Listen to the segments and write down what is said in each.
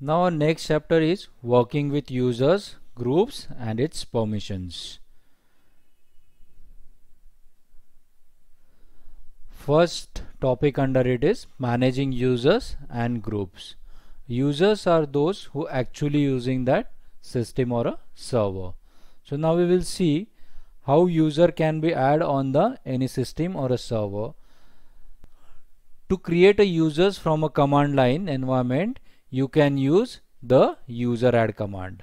Now our next chapter is working with users, groups and its permissions. First topic under it is managing users and groups. Users are those who actually using that system or a server. So now we will see how user can be add on the any system or a server. To create a users from a command line environment you can use the user add command.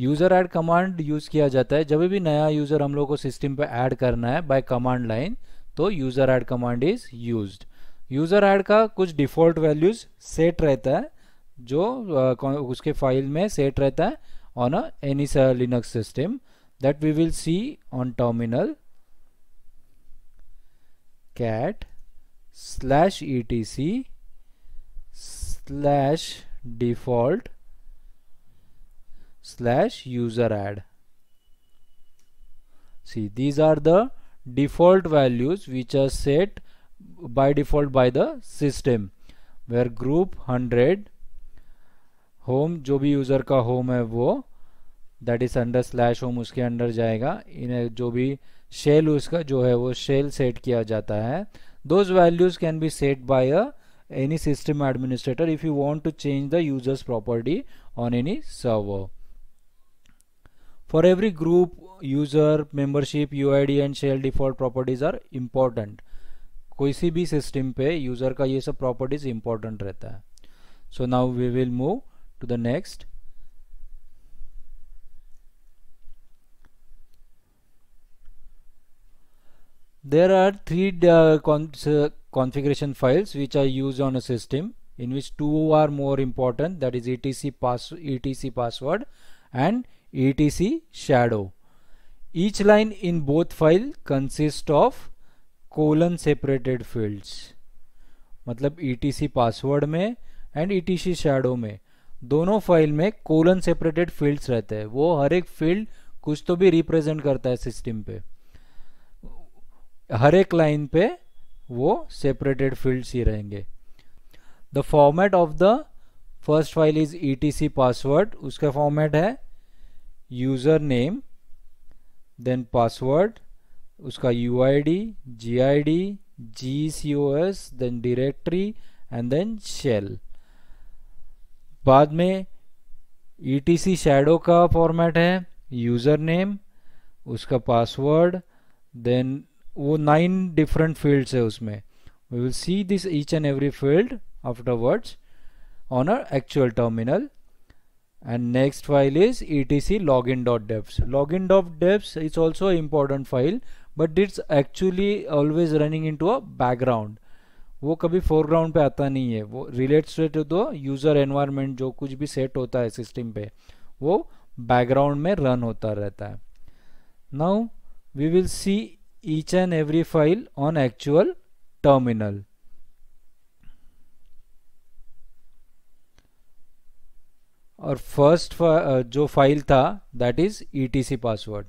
User add command use किया जाता है जब भी नया user हम लोग को system पे ऐड करना है बाय कमांड लाइन तो user add command is used user add का कुछ डिफ़ॉल्ट वैल्यूज़ सेट रहता है जो उसके फाइल में सेट रहता है on a any Linux system that we will see on terminal cat slash etc slash default slash user add see these are the default values which are set by default by the system where group 100 home जो भी user का home है वो that is under slash home उसके under जाएगा इन जो भी shell उसका जो है वो shell set किया जाता है those values can be set by a any system administrator if you want to change the users property on any server for every group user membership uid and shell default properties are important कोई सी भी system पे user का ये सब properties important रहता है now we will move to the next. there are three uh, configuration files which are used on a system in which two are more important that is etc pass etc password and etc shadow each line in both file consist of colon separated fields मतलब etc password में and etc shadow में दोनों file में colon separated fields रहते हैं वो हर एक field कुछ तो भी रिप्रेजेंट करता है सिस्टम पे हर एक लाइन पे वो सेपरेटेड फील्ड्स ही रहेंगे the format of the first file is E T C password उसका फॉर्मेट है यूज़र नेम देन पासवर्ड उसका U I D G I D G C O S then directory and then shell बाद में E T C shadow का format है user name उसका password then वो nine different fields है उसमें we will see this each and every field afterwards on our actual terminal and next file is etc login.debs login.debs is also important file but it's actually always running into a background वो कभी foreground पे आता नहीं है वो related तो user environment जो कुछ भी सेट होता है सिस्टम पे वो बैकग्राउंड में रन होता रहता है now we will see each and every file on actual terminal. और फर्स्ट uh, जो फाइल था that is ETC password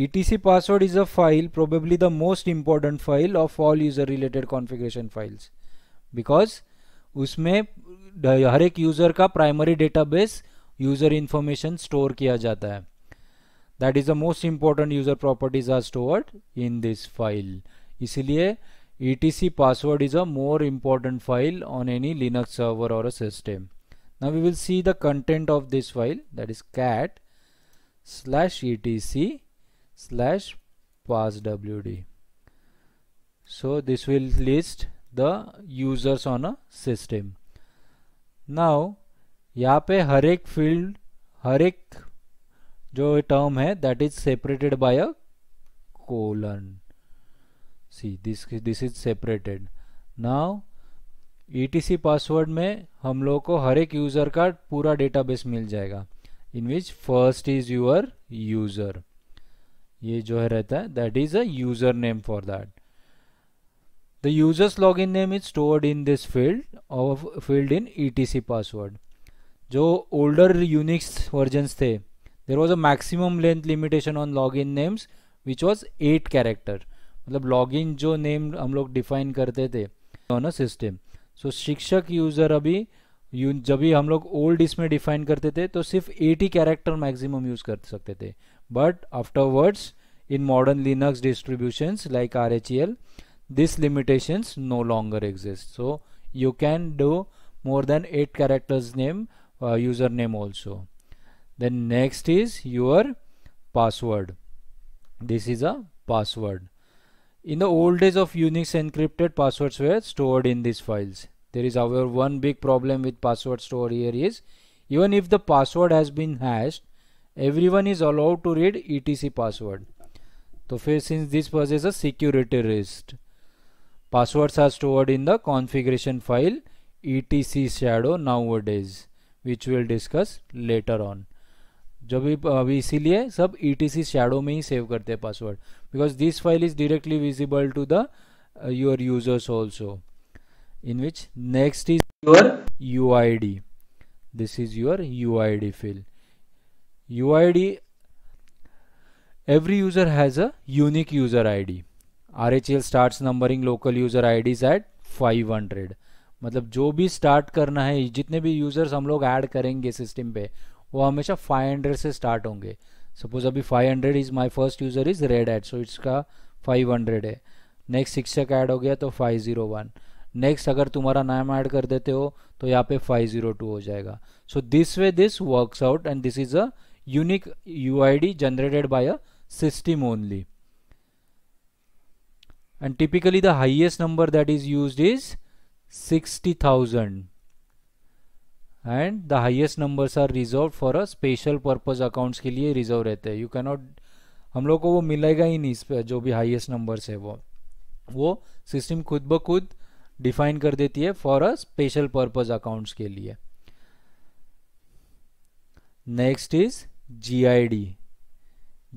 ETC password is a file probably the most important file of all user related configuration files because उसमें uh, हर एक user का primary database user information store किया जाता है that is the most important user properties are stored in this file इसलिए etc password is a more important file on any Linux server or a system now we will see the content of this file that is cat slash etc slash passwd so this will list the users on a system now यहाँ पे हर एक field हर एक जो term है that is separated by a colon see this this is separated now ETC password में हम लोग को हर एक यूज़र का पूरा डेटाबेस मिल जाएगा in which first is your user ये जो है रहता है that is a user name for that the users log in name is stored in this field और field in E T C password जो ओल्डर यूनिक्स वर्जन्स थे there was a maximum length limitation on login names which was 8 character मतलब login जो name हम लोग define करते थे on a system so शिक्षक user अभी जब भी हम लोग old इसमें define करते थे तो सिर्फ 80 character maximum use कर सकते थे but afterwards in modern Linux distributions like RHEL this limitations no longer exist so you can do more than 8 characters name uh, username also then next is your password this is a password in the old days of unix encrypted passwords were stored in these files there is however one big problem with password store here is even if the password has been hashed everyone is allowed to read etc password so since this poses a security risk passwords are stored in the configuration file etc shadow nowadays which we'll discuss later on जब भी अभी इसीलिए सब ई e T में ही save करते हैं password because this file is directly visible to the your users also in which next is your U I D this is your U I D field U I D every user has a unique user I D R H L start numbering local user IDs at five hundred मतलब जो भी start करना है जितने भी users हम लोग add करेंगे सिस्टम पे वो हमेशा 500 से स्टार्ट होंगे सपोज अभी 500 is my first user is red ed सो का 500 है नेक्स्ट शिक्षक ऐड हो गया तो 501 नेक्स्ट अगर तुम्हारा नाम ऐड कर देते हो तो यहाँ पे 502 हो जाएगा so this way this works out and this is a unique U generated by a system only typically the highest number that is use is sixty thousand and the highest numbers are reserve for a special purpose accounts के लिए reserve रहते हैं you cannot हम लोग को वो मिलेगा ही नहीं जो भी हाइएस्ट नंबर्स है वो वो सिस्टम खुद ब खुद डिफाइन कर देती है for a special purpose accounts के लिए next is G I D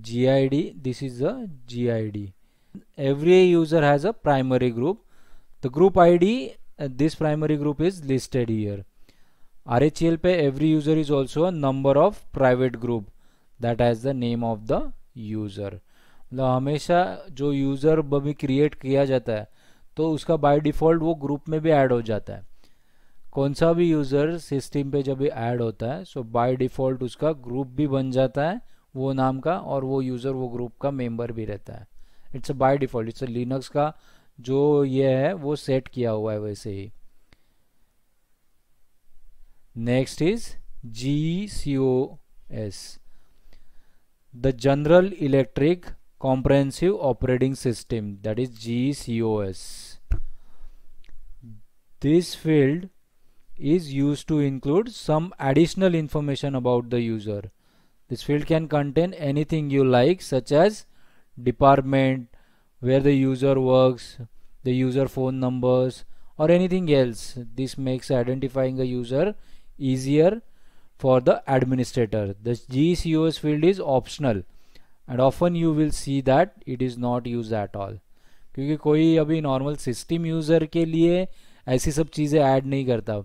G I D this is a G I D every user has a primary group the group I D this primary group is listed here R H L पे every user is also a number of private group that has the name of the user मतलब हमेशा जो user अभी create किया जाता है तो उसका बाय डिफ़ॉल्ट वो ग्रुप में भी ऐड हो जाता है कौन सा भी यूज़र सिस्टम पे जब ऐड होता है सो बाय डिफ़ॉल्ट उसका ग्रुप भी बन जाता है वो नाम का और वो यूज़र वो ग्रुप का मेंबर भी रहता है it's a by default it's Linux का जो ये है वो सेट किया हुआ है वैसे ही Next is GCOS, the General Electric Comprehensive Operating System, that is GCOS. This field is used to include some additional information about the user. This field can contain anything you like such as department, where the user works, the user phone numbers or anything else. This makes identifying a user easier for the administrator. The GCOS field is optional and often you will see that it is not used at all. क्योंकि कोई अभी normal system user के लिए ऐसी सब चीज़ें add नहीं करता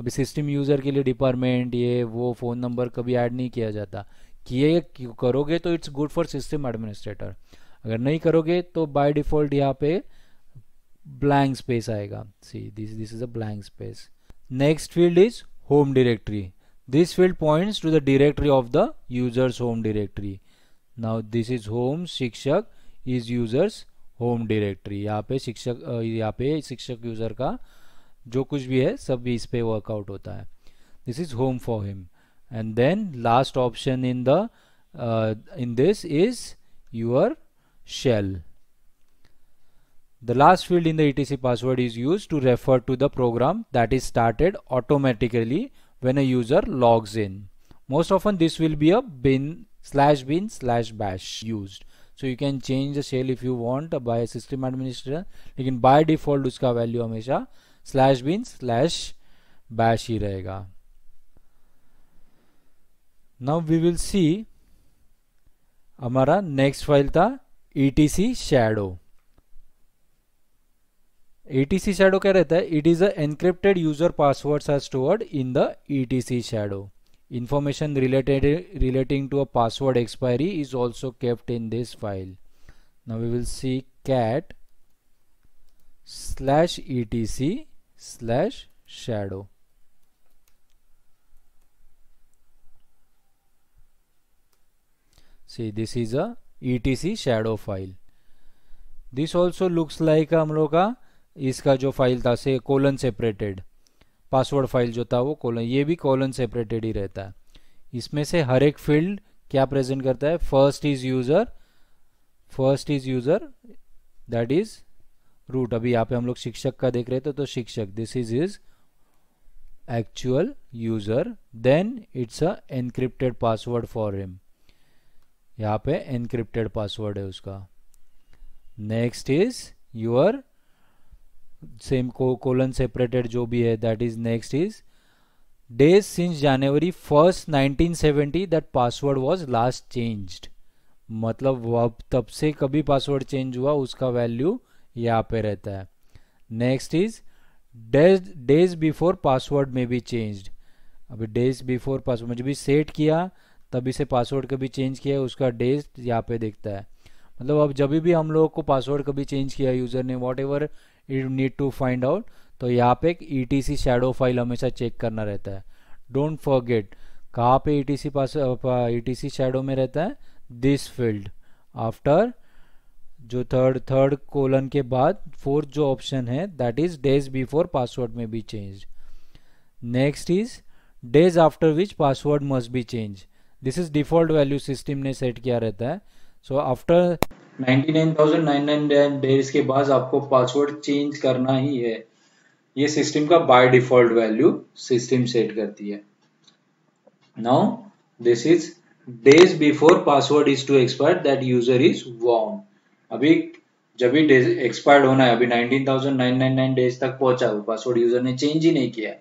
अभी सिस्टम यूज़र के लिए डिपार्टमेंट ये वो फ़ोन नंबर कभी ऐड नहीं किया जाता किए करोगे तो it's good for system administrator अगर नहीं करोगे तो बाय डिफ़ॉल्ट यहाँ पे ब्लैंक स्पेस आएगा see this this is a blank space next field is home directory. This field points to the directory of the user's home directory. Now this is home शिक्षक is users home directory. यहाँ पे शिक्षक यहाँ पे शिक्षक user का जो कुछ भी है सब भी इस पे वर्कआउट होता है is home for him and then last option in the uh, in this is your shell The last field in the etc password is used to refer to the program that is started automatically when a user logs in. Most often this will be a bin slash bin slash bash used. So you can change the shell if you want uh, by a system administrator. can by default uska value हमेशा slash bin slash bash hi रहेगा. Now we will see our next file था etc shadow etc shadow क्या रहता है It is is encrypted user passwords are stored in the etc shadow information related relating to a password expiry is also kept in this file now we will see cat slash etc slash shadow see this is a etc shadow file this also looks like हम लोग का इसका जो फाइल था से colon separated password file जो था वो कोलन ये भी कोलन सेपरेटेड ही रहता है इसमें से हर एक फील्ड क्या प्रेजेंट करता है first is user first is user that is root अभी यहाँ पे हम लोग शिक्षक का देख रहे थे तो शिक्षक this is is actual user then it's a encrypted password for him यहाँ पे एनक्रिप्टेड पासवर्ड है उसका नेक्स्ट इज योर सेम को कोलन सेपरेटेड जो भी है that is next is days since January first 1970 seventy that password was last changed मतलब अब तब से कभी पासवर्ड चेंज हुआ उसका वैल्यू यहाँ पे रहता है next is days days before password में भी चेंज्ड अभी डेज बिफोर पासवर्ड मुझे भी सेट किया तभी से पासवर्ड कभी चेंज किया उसका डेज यहाँ पे देखता है मतलब अब जब भी हम लोग को पासवर्ड कभी चेंज किया यूज़र ने whatever you need to find out तो यहाँ पे एक E T C shadow file हमेशा चेक करना रहता है डोंट फॉरगेट कहाँ पे E T C pass E T C shadow में रहता है दिस फील्ड आफ्टर जो थर्ड थर्ड कोलन के बाद फोर्थ जो ऑप्शन है that is days before password may be change next is days after which password must be change this is default value system ने set किया रहता है so after 99,999 days के बाद आपको पासवर्ड चेंज करना ही है ये सिस्टम का by default value system set करती है now this is days before password is to expire that user is warn अभी जब भी डेज एक्सपायर्ड होना है अभी 19,999 डेज तक पहुंचा वो पासवर्ड यूजर ने चेंज ही नहीं किया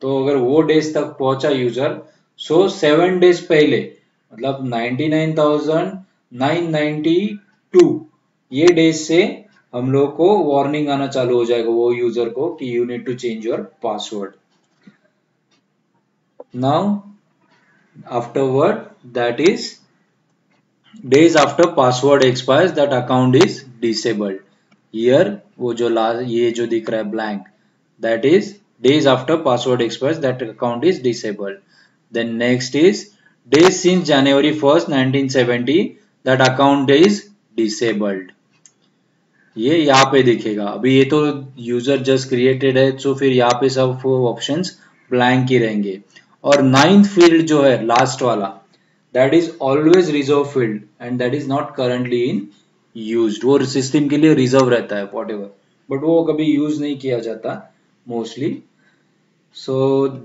तो अगर वो डेज तक पहुंचा यूजर सो सेवन डेज पहले मतलब 99,990 टू ये डेज से हम लोग को वार्निंग आना चालू हो जाएगा वो यूजर को कि you need to change your password now word that is days after password expire that account is disabled here वो जो लास्ट ये जो दिख रहा है blank that is days after password expire that account is disabled then next is days since January first nineteen seventy that account is disabled ये यहाँ पे दिखेगा अभी ये तो यूजर जस्ट क्रिएटेड है तो फिर यहाँ पे सब ऑप्शन ब्लैंक ही रहेंगे और नाइन्थ फील्ड जो है लास्ट वाला that is always reserve field and that is not currently in use वो सिस्टम के लिए रिजर्व रहता है वॉट एवर बट वो कभी यूज नहीं किया जाता mostly so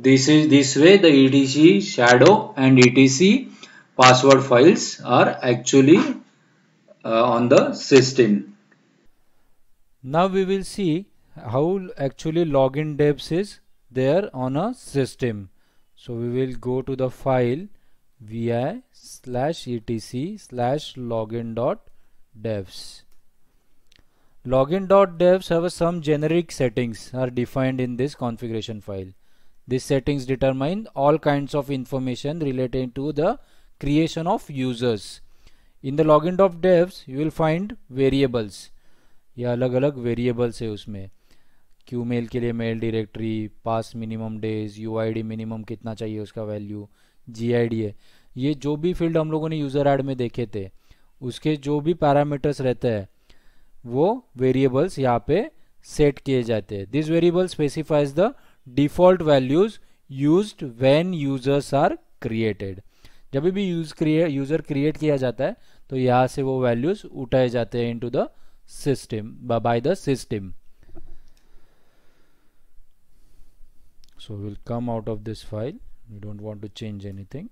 this is this way the C shadow and C password files are actually uh, on the system. Now we will see how actually login depths is there on a system. So we will go to the file vi slash etc slash login dot devs. Login dot devs have some generic settings are defined in this configuration file. These settings determine all kinds of information related to the creation of users in the log in of devs you will find variables या अलग अलग variables है उसमें Q mail के लिए mail directory pass minimum days U I D minimum कितना चाहिए उसका वैल्यू जी आई डी है ये जो भी फील्ड हम लोगों ने यूज़र एड में देखे थे उसके जो भी पैरामीटर्स रहते हैं वो वेरिएबल्स यहाँ पे सेट किए जाते हैं this variable specifies the default values use when users are created जब भी यूज क्रिए यूज़र क्रिएट किया जाता है तो यहाँ से वो वैल्यूज उठाए जाते हैं into the system by the system so will come out of this file we don't want to change anything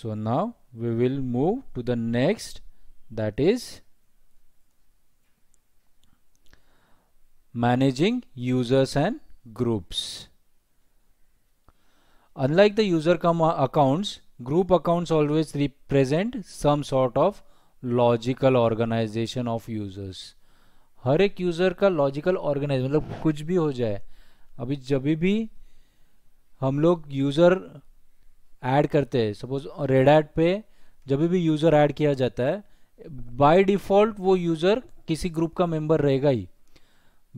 so now we will move to the next that is managing users and groups unlike the user come accounts Group accounts always represent some sort of logical organization of users हर एक user का logical organise मतलब कुछ भी हो जाए अभी जब भी हम लोग यूज़र ऐड करते हैं सपोज रेड एड पे जब भी यूज़र ऐड किया जाता है बाय डिफ़ॉल्ट वो यूज़र किसी ग्रुप का मेंबर रहेगा ही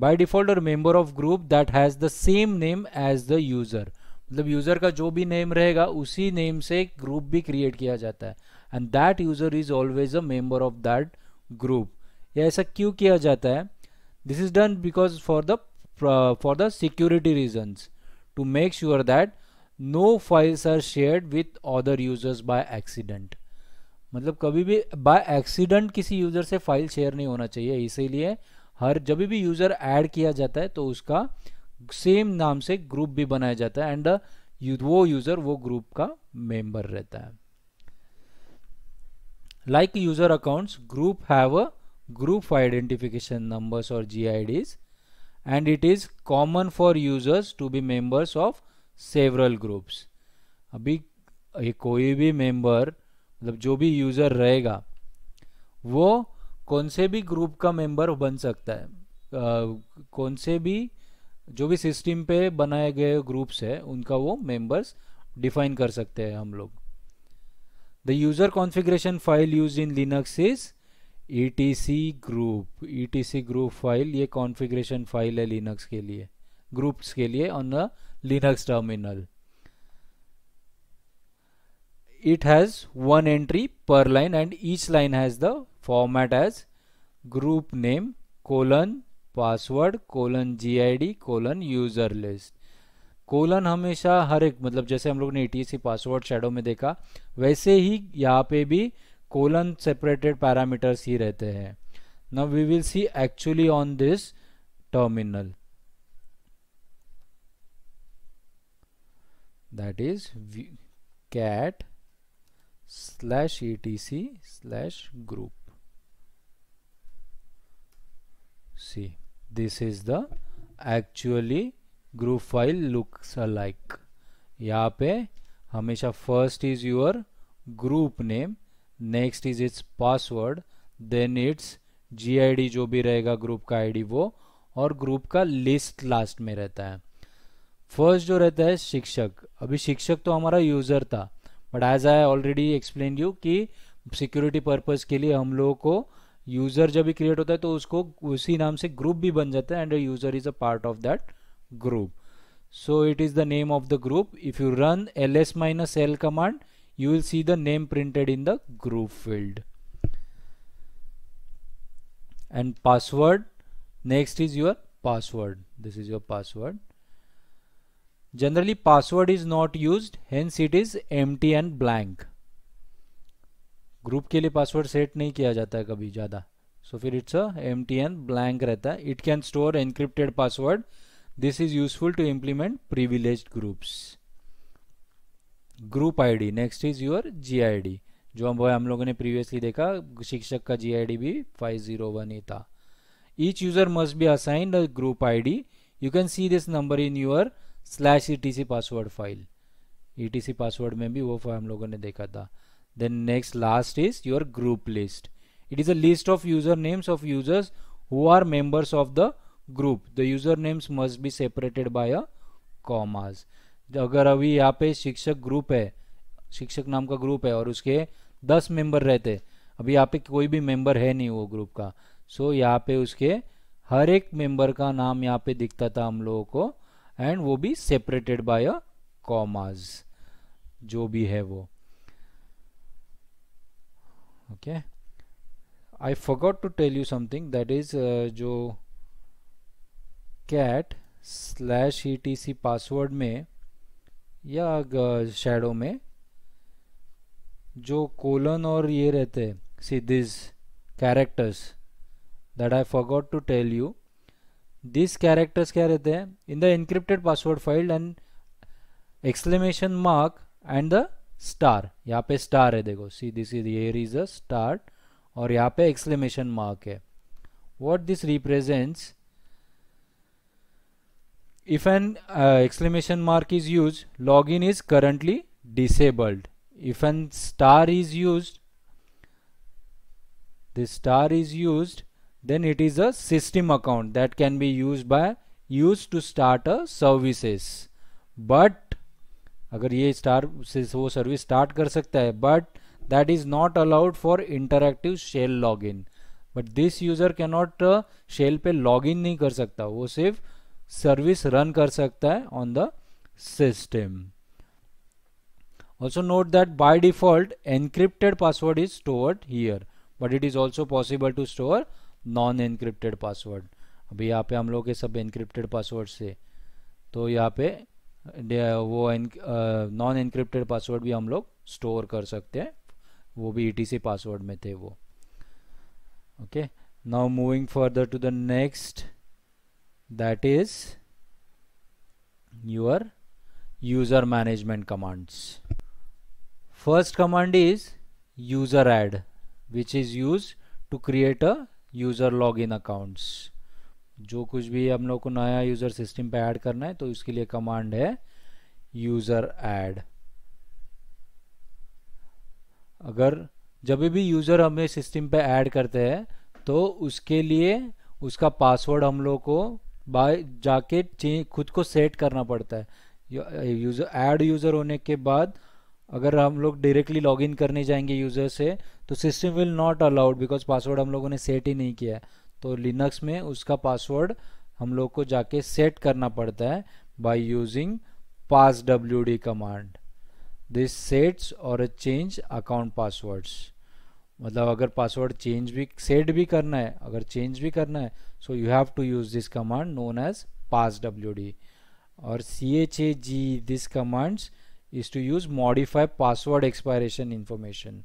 बाय डिफ़ॉल्ट और member of group that has the same name as the user मतलब यूज़र का जो भी नेम रहेगा उसी नेम से एक ग्रुप भी क्रिएट किया जाता है and that user is always a member of that group या ऐसा क्यों किया जाता है this is done because for the for the security reasons to make sure that no files are share with other users by accident मतलब कभी भी by accident किसी यूज़र से फाइल शेयर नहीं होना चाहिए इसीलिए हर जब भी यूज़र ऐड किया जाता है तो उसका सेम नाम से ग्रुप भी बनाया जाता है एंड वो यूजर वो ग्रुप का मेंबर रहता है like user account group have group identification numbers और G and it is common for users to be members of several groups अभी ये कोई भी मेंबर मतलब जो भी यूजर रहेगा वो कौन से भी ग्रुप का मेंबर बन सकता है uh, कौन से भी जो भी सिस्टम पे बनाए गए ग्रुप्स है उनका वो मेंबर्स डिफाइन कर सकते हैं हम लोग the user configuration file use in Linux is E T C group E T C group file ये कॉन्फ़िगरेशन फाइल है लिनक्स के लिए ग्रुप्स के लिए on a Linux terminal it has one entry per line and each line has the format as group name colon password colon GID colon user list colon हमेशा हर एक मतलब जैसे हम लोग ने ईटीसी पासवर्ड शेडो में देखा वैसे ही यहाँ पे भी कोलन सेपरेटेड पैरामीटर्स ही रहते हैं now we will see actually on this terminal that slash cat slash etc slash group see this is the actually group file looks like यहाँ पे हमेशा first is your group name next is its password then its GID जो भी रहेगा group का ID वो और group का लिस्ट लास्ट में रहता है फर्स्ट जो रहता है शिक्षक अभी शिक्षक तो हमारा यूजर था but as I already explain you कि सिक्योरिटी पर्पज के लिए हम लोगों को यूजर जब भी क्रिएट होता है तो उसको उसी नाम से ग्रुप भी बन जाता है and user is a part of that group so it is the name of the group if you run L S minus L command you will see the name printed in the group field and password next is your password this is your password generally password is not use hence it is empty and blank group के लिए password set नहीं किया जाता है कभी ज़्यादा so so, फिर it's a empty and blank रहता है it can store encrypted password this is useful to implement privilege groups group ID next is your GID जो हम हम लोगों ने प्रीवियसली देखा शिक्षक का जीआईडी भी 501 ही था each user must be assigned a group ID you can see this number in your slash E password file E password में भी वो हम लोगों ने देखा था then next last is your group list it is a list of usernames of users who are members of the group the usernames must be separated by a commas अगर अभी यहाँ पे शिक्षक ग्रुप है शिक्षक नाम का ग्रुप है और उसके दस मेंबर रहते अभी यहाँ पे कोई भी मेंबर है नहीं वो ग्रुप का सो so, यहाँ पे उसके हर एक मेंबर का नाम यहाँ पे दिखता था हम लोगों को एंड वो भी सेपरेटेड बाय अ कॉमाज जो भी है वो ठीक है I forgot to tell you something that is जो cat slash E T C password में या शेडो uh, में जो कोलन और ये रहते हैं see this characters that I forgot to tell you this characters क्या रहते हैं in the encrypted password file and exclamation mark and the star यहाँ पे स्टार है देखो see this is here is a star और यहाँ पे एक्सलेमेशन मार्क है what this represents if an exclamation mark is use log in is currently disabled if an star is use this star is use then it is a system account that can be use by use to start a services but अगर ये star से वो service start कर सकता है but that is not allowed for interactive shell log in but this user can not shell पे log in नहीं कर सकता वो सिर्फ सर्विस रन कर सकता है on the system also note that by default encrypted password is stored here but it is also possible to store non encrypted password अभी यहाँ पे हम लोग के सब एनक्रिप्टेड पासवर्ड से तो यहाँ पे वो नॉन इनक्रिप्टेड पासवर्ड भी हम लोग स्टोर कर सकते हैं वो भी ई टी पासवर्ड में थे वो okay now moving further to the next that is your user management commands first command is user add which is use to create a user log in accounts जो कुछ भी हम लोग को नया यूज़र सिस्टम पे ऐड करना है तो इसके लिए कमांड है यूज़र ऐड अगर जब भी यूज़र हमें सिस्टम पे ऐड करते हैं तो उसके लिए उसका पासवर्ड हम लोग को बाय जाके खुद को सेट करना पड़ता है यूज़र ऐड यूज़र होने के बाद अगर हम लोग डायरेक्टली लॉगिन करने जाएंगे यूज़र से तो system will not allowed because password हम लोगों ने सेट ही नहीं किया है तो लिनक्स में उसका पासवर्ड हम लोग को जाके सेट करना पड़ता है by using pass W D command this sets और अ चेंज अकाउंट पासवर्ड्स मतलब अगर पासवर्ड चेंज भी सेट भी करना है अगर चेंज भी करना है so you have to use this command known as pass W D और C H A G this commands is to use modify password expiration information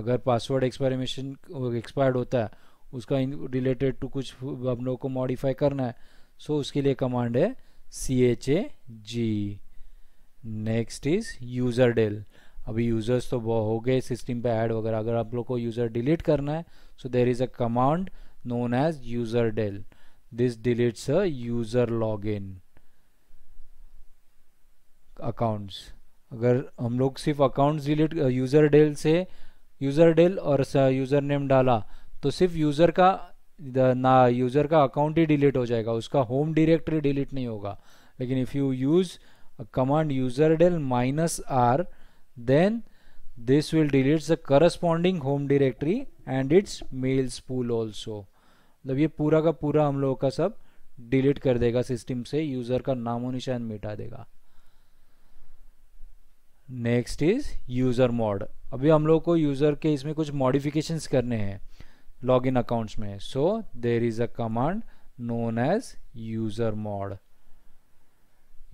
अगर पासवर्ड एक्सपायरेशन एक्सपायर्ड होता है उसका रिलेटेड टू कुछ हम लोग को मॉडिफाई करना है सो so, उसके लिए कमांड है C H A G next is user del अभी यूज़र्स तो हो गए सिस्टम पे ऐड वगैरह अगर आप लोग को यूज़र डिलीट करना है so there is a command known as user del this deletes a user log in accounts अगर हम लोग सिर्फ अकाउंट्स डिलीट यूज़र डेल से यूज़र डेल और यूज़र नेम डाला तो सिर्फ यूज़र का ना यूज़र का अकाउंट ही डिलीट हो जाएगा उसका होम डिरेक्टरी डिलीट नहीं होगा लेकिन if you use user del minus R then this will delete the corresponding home directory and its mail spool also मतलब ये पूरा का पूरा हम लोगों का सब डिलीट कर देगा सिस्टम से यूजर का नामो निशान मिटा देगा नेक्स्ट इज यूजर मॉड अभी हम लोग को यूजर के इसमें कुछ मॉडिफिकेशंस करने हैं login accounts में so there is a command known as user mod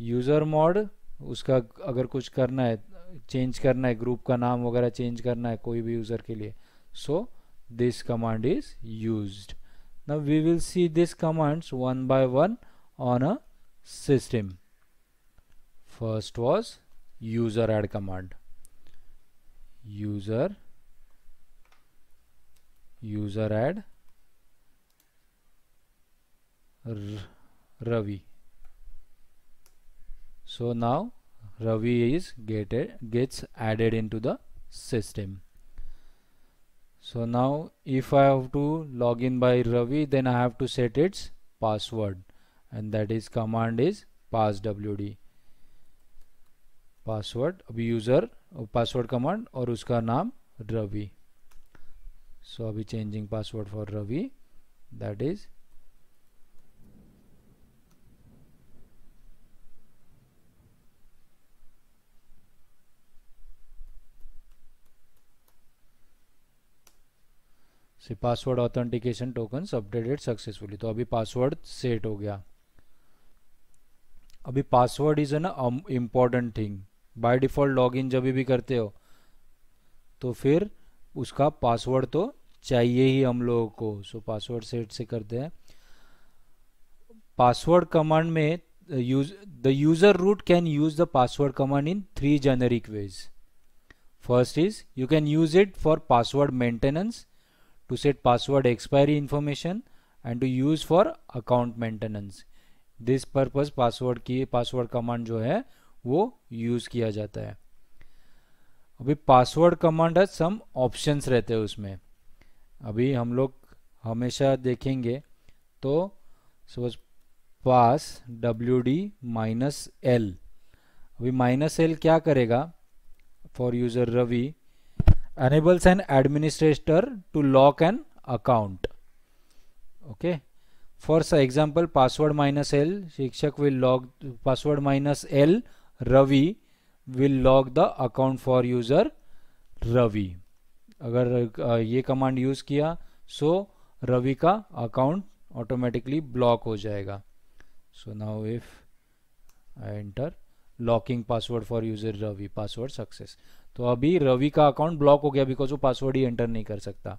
user mod उसका अगर कुछ करना है change करना है group का नाम वगैरह change करना है कोई भी user के लिए so this command is used now we will see these commands one by one on a system first was user add command user user add Ravi so now Ravi is gated, gets added into the system so now if I have to log in by Ravi then I have to set its password and that is command is passwd password User uh, password command or उसका नाम Ravi so I'll be changing password for Ravi that is से password authentication token updated successfully तो अभी password set हो गया अभी password is an important thing by default login जब भी करते हो तो फिर उसका पासवर्ड तो चाहिए ही हम लोगों को सो पासवर्ड सेट से करते हैं पासवर्ड कमांड में use the user root can use the password command in three generic ways first is you can use it for password maintenance to set password expiry information and to use for account maintenance this purpose password की password command जो है वो use किया जाता है अभी password command है some option रहते हैं उसमें अभी हम लोग हमेशा देखेंगे तो suppose pass W D minus L अभी माइनस एल क्या करेगा for user Ravi enables an administrator to lock an account okay for example password minus L शिक्षक will lock password minus L Ravi will lock the account for user Ravi अगर ये command use किया सो रवि का account automatically block हो जाएगा so now if I enter locking password for user Ravi password success तो अभी रवि का अकाउंट ब्लॉक हो गया बिकॉज वो पासवर्ड ही एंटर नहीं कर सकता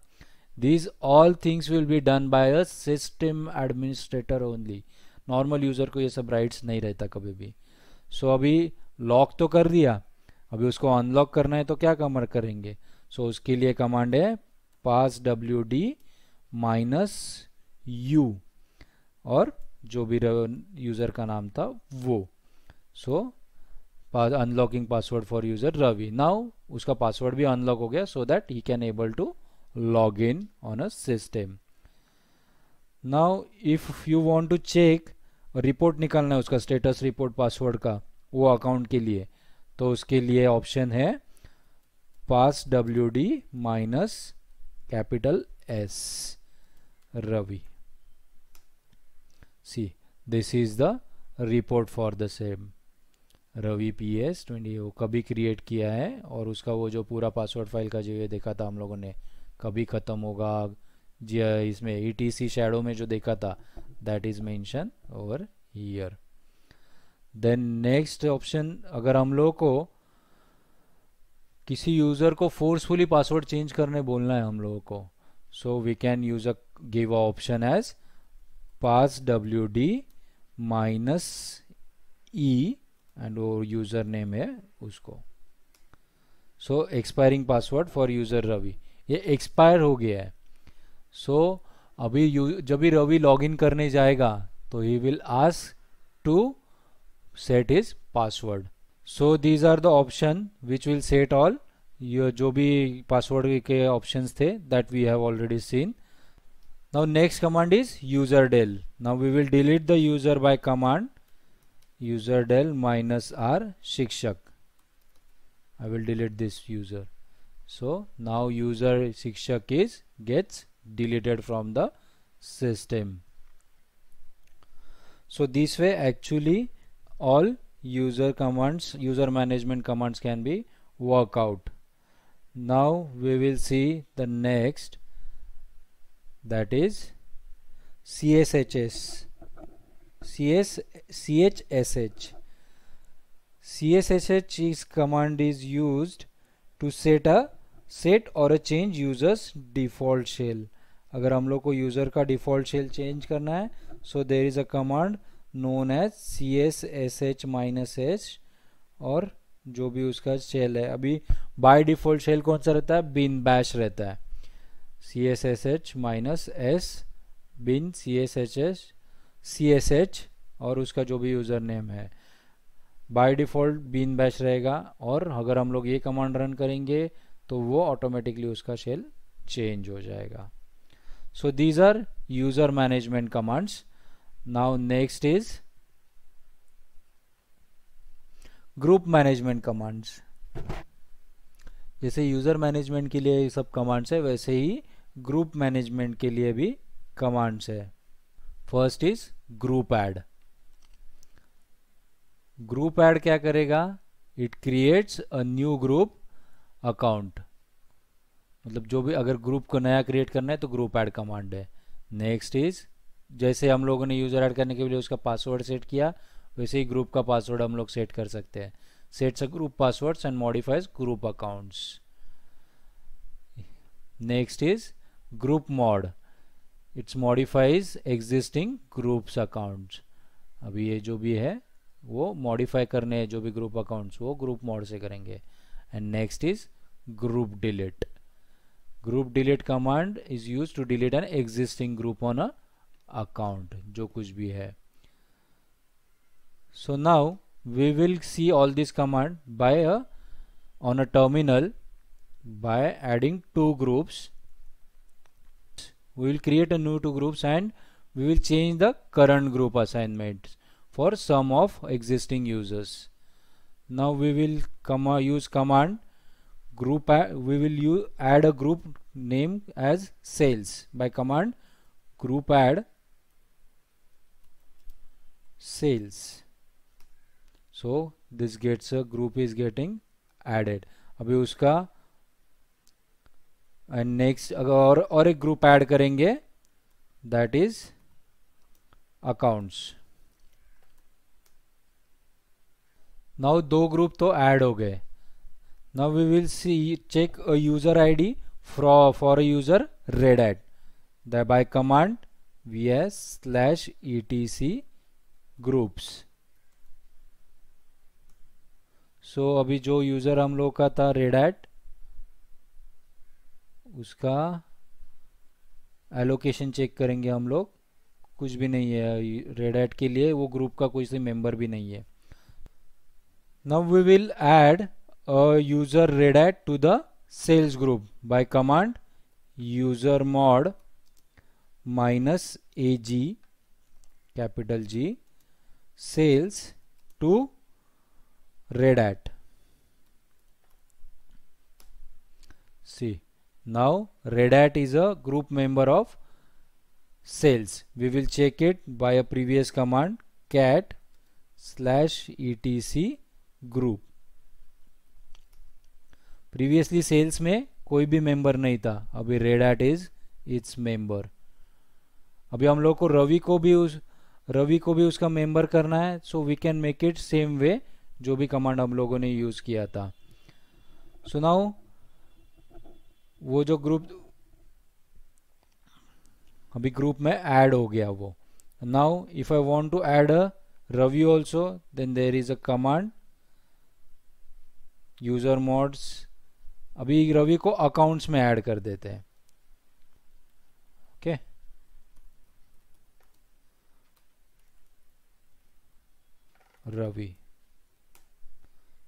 these all things will be done by a system administrator only normal user को ये सब राइट्स नहीं रहता कभी भी सो so, अभी लॉक तो कर दिया अभी उसको अनलॉक करना है तो क्या कमर करेंगे सो so, उसके लिए कमांड है pass W D minus U और जो भी यूज़र का नाम था वो so unlocking password for user Ravi now उसका पासवर्ड भी अनलॉक हो गया so that he can able to log in on a system now if you want to check report निकालना है उसका स्टेटस रिपोर्ट पासवर्ड का वो अकाउंट के लिए तो उसके लिए ऑप्शन है pass W D minus capital S Ravi see this is the report for the same Ravi P S twenty वो कभी क्रिएट किया है और उसका वो जो पूरा पासवर्ड फाइल का जो ये देखा था हम लोगों ने कभी ख़त्म होगा जी इसमें ई टी सी शेडो में जो देखा था that is mention over here then next option अगर हम लोग को किसी यूज़र को फोर्सफुली पासवर्ड चेंज करने बोलना है हम लोगों को so we can use a give a option as pass W D minus E and वो यूज़र नेम है उसको so expiring password for user Ravi ये एक्सपायर हो गया है सो so, अभी जब भी रवि इन करने जाएगा तो he will ask to set his password so these are the option which will set all your जो भी password के options थे that we have already seen now next command is user del. now we will delete the user by command user del minus r shikshak I will delete this user so now user shikshak is gets deleted from the system so this way actually all user commands user management commands can be work out now we will see the next that is CSHS CS CHSH CSHH is command is used to set a set or a change users default shell agar hum लोग ko user ka default shell change karna hai so there is a command known as C S S H minus H और जो भी उसका shell है अभी by default shell कौन सा रहता है बिन बैश रहता है C S S H minus S bin C S H H C S H और उसका जो भी यूज़र नेम है बाय डिफ़ॉल्ट बिन बैश रहेगा और अगर हम लोग ये कमांड रन करेंगे तो वो ऑटोमेटिकली उसका शेल चेंज हो जाएगा so these are user management commands now next is group management commands जैसे यूज़र मैनेजमेंट के लिए सब कमांड्स है वैसे ही ग्रुप मैनेजमेंट के लिए भी कमांड्स है first is group add group add क्या करेगा it creates a new group account मतलब जो भी अगर ग्रुप को नया क्रिएट करना है तो ग्रुप एड कमांड है नेक्स्ट इज जैसे हम लोगों ने यूज़र ऐड करने के लिए उसका पासवर्ड सेट किया वैसे ही ग्रुप का पासवर्ड हम लोग सेट कर सकते हैं sets a group passwords and modifies group accounts next is group mod it's modifies existing groups accounts अभी ये जो भी है वो मॉडिफाई करने हैं जो भी ग्रुप अकाउंट्स वो ग्रुप मॉड से करेंगे and next is group delete group delete command is use to delete an existing group on a account जो कुछ भी so now we will see all this command by a on a terminal by adding two groups we will create a new two groups and we will change the current group assignments for some of existing users now we will uh, use command group uh, we will add a group name as sales by command group add sales so this gets a group is getting added अभी उसका and next अगर और और एक group add करेंगे that is accounts now दो group तो add हो गए now we will see check a user ID from for a user redhat the by command V S slash E T C groups so so, अभी जो user हम लोग का था रेड एट उसका एलोकेशन चेक करेंगे हम लोग कुछ भी नहीं है रेड एट के लिए वो ग्रुप का कोई से मेंबर भी नहीं है now we will add user redhat to the sales group by command user mod minus A G capital G sales to Red Hat. See now Red Hat is a group member of sales. We will check it by a previous command cat slash etc group. Previously sales में कोई भी member नहीं था अभी redhat is its member अभी हम लोग को रवि को भी उस रवि को भी उसका मेंबर करना है so we can make it same way जो भी कमांड हम लोगों ने यूज़ किया था सुनाओ वो जो ग्रुप अभी ग्रुप में ऐड हो गया वो now if I want to add a Ravi also then there is a command user mods अभी रवि को अकाउंट्स में ऐड कर देते हैं Ravi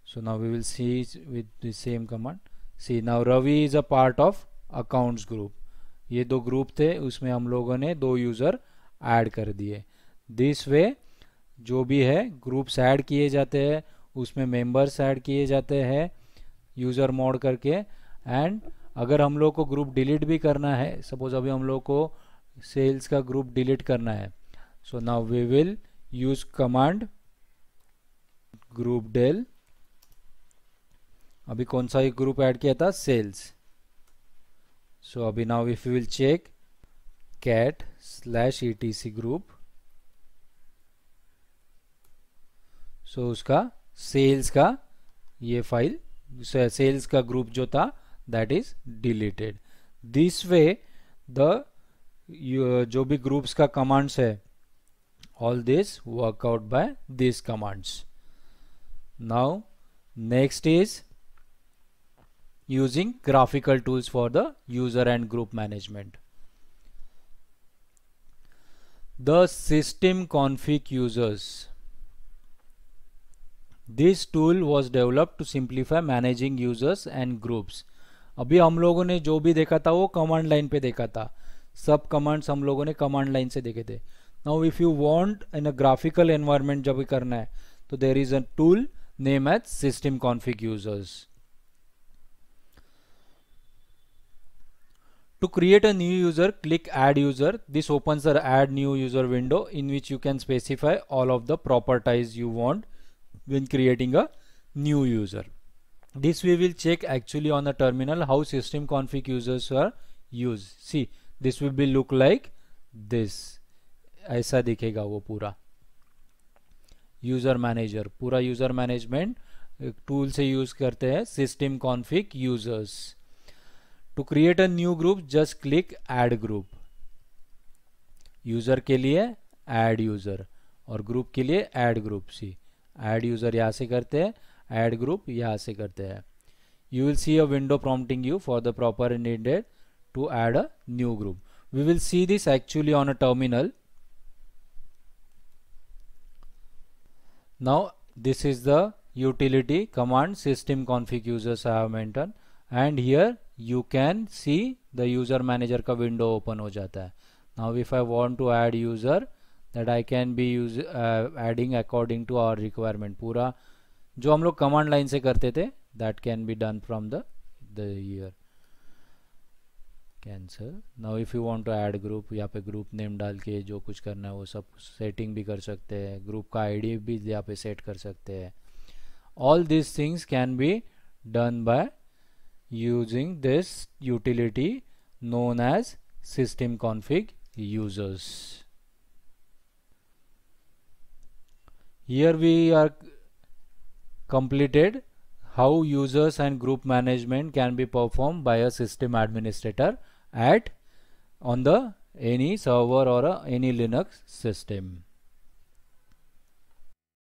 so now we will see with the same command see now Ravi is a part of accounts group ये दो group थे उसमें हम लोगों ने दो user add कर दिए This way जो भी है groups add किए जाते हैं उसमें members add किए जाते हैं user मोड करके and अगर हम लोग को group delete भी करना है suppose अभी हम लोग को sales का group delete करना है So now we will use command group del अभी कौन सा एक ग्रुप ऐड किया था सेल्स सो अभी now if you will check cat slash E T C group so उसका सेल्स का ये फाइल सेल्स का ग्रुप जो था that is deleted this way the जो भी ग्रुप्स का कमांड्स है all this work out by this commands now next is using graphical tools for the user and group management the system config users this tool was developed to simplify managing users and groups अभी हम लोगों ने जो भी देखा था वो command line पे देखा था सब कमांड्स हम लोगों ने कमांड लाइन से देखे थे now if you want in a graphical environment जब भी करना है तो there is a tool name as system config users. To create a new user, click add user. This opens the add new user window in which you can specify all of the properties you want when creating a new user. This we will check actually on the terminal how system config users are used. See, this will be look like this. ऐसा दिखेगा वो पूरा user manager पूरा user management tool से use करते हैं system config users to create a new group just click add group user के लिए ऐड यूज़र और ग्रुप के लिए add group see add user यहाँ से करते हैं ऐड ग्रुप यहाँ से करते हैं you will see a window prompting you for the proper indeed to add a new group we will see this actually on a terminal now this is the utility command system config users I have mentioned and here you can see the user manager ka window open ho jata hai now if I want to add user that I can be use, uh, adding according to our requirement pura jo hum log command line se karte the that can be done from the the here cancel now if you want to add group यहाँ पे group name डाल के जो कुछ करना है वो सब सेटिंग भी कर सकते हैं ग्रुप का आईडी भी यहाँ पे सेट कर सकते हैं all this things can be done by using this utility known as system config users here we are completed how users and group management can be performed by a system administrator at on the any server or uh, any Linux system.